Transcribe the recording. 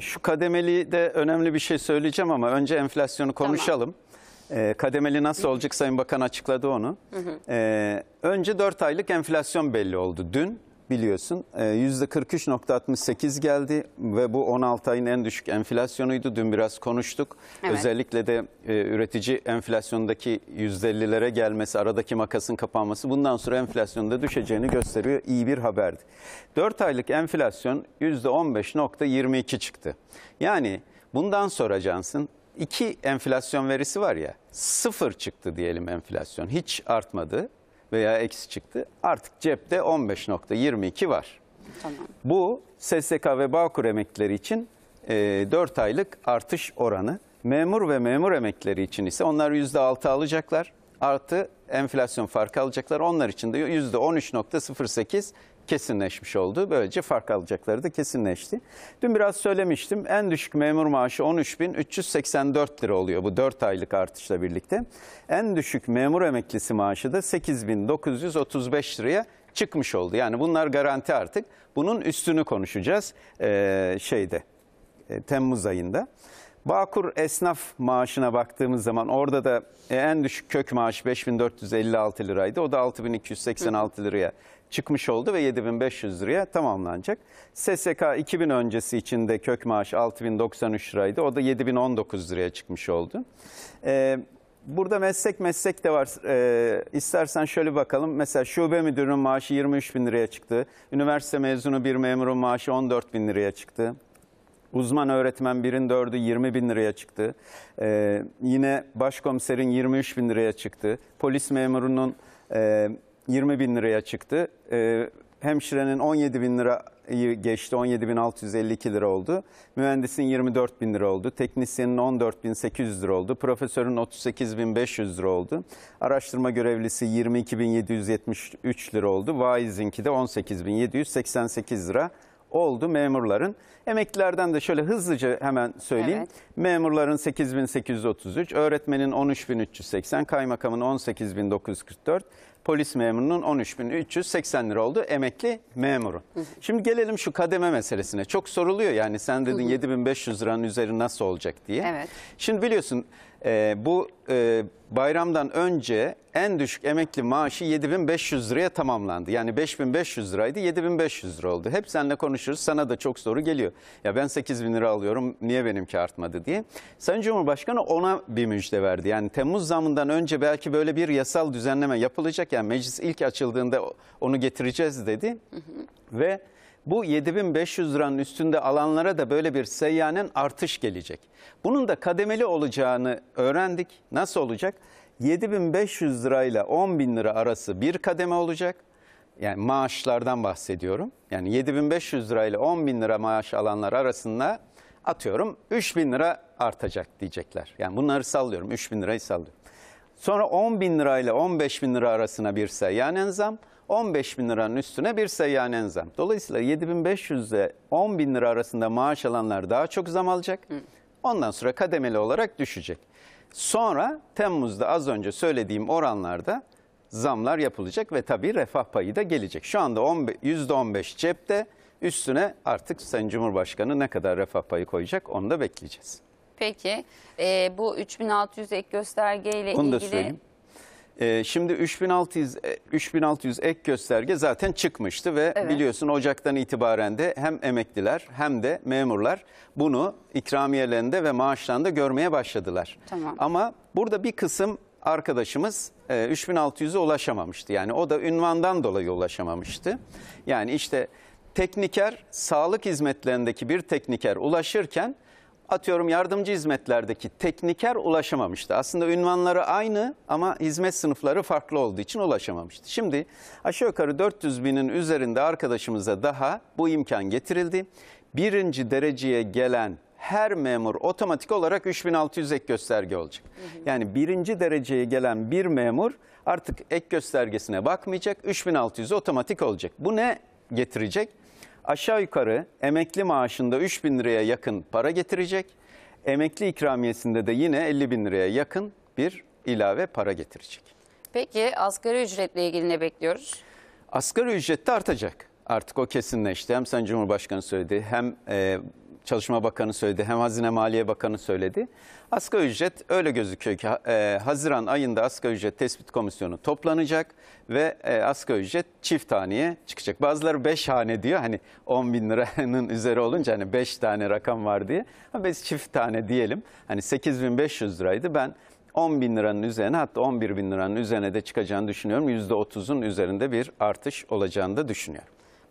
şu kademeli de önemli bir şey söyleyeceğim ama önce enflasyonu konuşalım. Tamam. kademeli nasıl olacak Sayın Bakan açıkladı onu. Hı hı. önce 4 aylık enflasyon belli oldu dün biliyorsun. Ee, yüzde %43.68 geldi ve bu 16 ayın en düşük enflasyonuydu. Dün biraz konuştuk. Evet. Özellikle de e, üretici enflasyondaki %50'lere gelmesi, aradaki makasın kapanması bundan sonra enflasyonda düşeceğini gösteriyor. İyi bir haberdi. 4 aylık enflasyon yüzde %15.22 çıktı. Yani bundan sonra Cansın iki enflasyon verisi var ya sıfır çıktı diyelim enflasyon hiç artmadı veya eksi çıktı. Artık cepte 15.22 var. Tamam. Bu SSK ve Bağkur emeklileri için e, 4 aylık artış oranı. Memur ve memur emeklileri için ise onlar %6 alacaklar. Artı enflasyon farkı alacaklar. Onlar için de %13.08 kesinleşmiş oldu. Böylece fark alacakları da kesinleşti. Dün biraz söylemiştim. En düşük memur maaşı 13.384 lira oluyor bu 4 aylık artışla birlikte. En düşük memur emeklisi maaşı da 8.935 liraya çıkmış oldu. Yani bunlar garanti artık. Bunun üstünü konuşacağız ee, şeyde e, Temmuz ayında. Bağkur esnaf maaşına baktığımız zaman orada da e, en düşük kök maaş 5456 liraydı. O da 6286 liraya çıkmış oldu ve 7500 liraya tamamlanacak. SSK 2000 öncesi içinde kök maaş 6093 liraydı. O da 7019 liraya çıkmış oldu. Ee, burada meslek meslek de var. Ee, istersen şöyle bakalım. Mesela şube müdürünün maaşı 23 bin liraya çıktı. Üniversite mezunu bir memurun maaşı 14 bin liraya çıktı. Uzman öğretmen birin dördü 20 bin liraya çıktı. Ee, yine başkomiserin 23 bin liraya çıktı. Polis memurunun e, 20 bin liraya çıktı. E, hemşirenin 17 bin lirayı geçti, 17 bin 652 lira oldu. Mühendisin 24 bin lira oldu. Teknisyenin 14 bin 800 lira oldu. Profesörün 38 bin 500 lira oldu. Araştırma görevlisi 22 bin 773 lira oldu. Vaizinki de 18 bin 788 lira oldu memurların. Emeklilerden de şöyle hızlıca hemen söyleyeyim. Evet. Memurların 8833, öğretmenin 13380, kaymakamın 18944, polis memurunun 13.380 lira oldu emekli memurun. Şimdi gelelim şu kademe meselesine. Çok soruluyor yani sen dedin 7.500 liranın üzeri nasıl olacak diye. Evet. Şimdi biliyorsun e, bu e, bayramdan önce en düşük emekli maaşı 7500 liraya tamamlandı. Yani 5500 liraydı 7500 lira oldu. Hep seninle konuşuruz sana da çok soru geliyor. Ya ben 8000 lira alıyorum niye benimki artmadı diye. Sayın Cumhurbaşkanı ona bir müjde verdi. Yani Temmuz zamından önce belki böyle bir yasal düzenleme yapılacak. Yani meclis ilk açıldığında onu getireceğiz dedi. Hı hı. Ve bu 7500 liranın üstünde alanlara da böyle bir seyyanen artış gelecek. Bunun da kademeli olacağını öğrendik. Nasıl olacak? 7500 lirayla 10 bin lira arası bir kademe olacak. Yani maaşlardan bahsediyorum. Yani 7500 lirayla 10 bin lira maaş alanlar arasında atıyorum 3 bin lira artacak diyecekler. Yani bunları sallıyorum 3 bin lirayı sallıyorum. Sonra 10 bin lirayla 15 bin lira arasına bir seyyanen zam, 15 bin liranın üstüne bir seyyanen zam. Dolayısıyla 7500 ile 10 bin lira arasında maaş alanlar daha çok zam alacak. Ondan sonra kademeli olarak düşecek. Sonra Temmuz'da az önce söylediğim oranlarda zamlar yapılacak ve tabii refah payı da gelecek. Şu anda %15 cepte üstüne artık Sayın Cumhurbaşkanı ne kadar refah payı koyacak onu da bekleyeceğiz. Peki e, bu 3600 ek göstergeyle Onu da ilgili... söyleyeyim. Ee, şimdi 3600 3600 e, ek gösterge zaten çıkmıştı ve Evet. biliyorsun Ocak'tan itibaren de hem emekliler hem de memurlar bunu ikramiyelerinde ve maaşlarında görmeye başladılar. Tamam. Ama burada bir kısım arkadaşımız e, 3600'e ulaşamamıştı. Yani o da ünvandan dolayı ulaşamamıştı. Yani işte tekniker sağlık hizmetlerindeki bir tekniker ulaşırken Atıyorum yardımcı hizmetlerdeki tekniker ulaşamamıştı. Aslında ünvanları aynı ama hizmet sınıfları farklı olduğu için ulaşamamıştı. Şimdi aşağı yukarı 400 binin üzerinde arkadaşımıza daha bu imkan getirildi. Birinci dereceye gelen her memur otomatik olarak 3600 ek gösterge olacak. Hı hı. Yani birinci dereceye gelen bir memur artık ek göstergesine bakmayacak 3600 otomatik olacak. Bu ne getirecek? aşağı yukarı emekli maaşında 3 bin liraya yakın para getirecek. Emekli ikramiyesinde de yine 50 bin liraya yakın bir ilave para getirecek. Peki asgari ücretle ilgili ne bekliyoruz? Asgari ücret de artacak. Artık o kesinleşti. Hem Sayın Cumhurbaşkanı söyledi hem e, Çalışma Bakanı söyledi, hem Hazine Maliye Bakanı söyledi. Asgari ücret öyle gözüküyor ki e, Haziran ayında asgari ücret tespit komisyonu toplanacak ve e, asgari ücret çift haneye çıkacak. Bazıları 5 hane diyor hani 10 bin liranın üzeri olunca hani 5 tane rakam var diye. Ama biz çift tane diyelim hani 8500 liraydı ben 10 bin liranın üzerine hatta 11 bin liranın üzerine de çıkacağını düşünüyorum. %30'un üzerinde bir artış olacağını da düşünüyorum.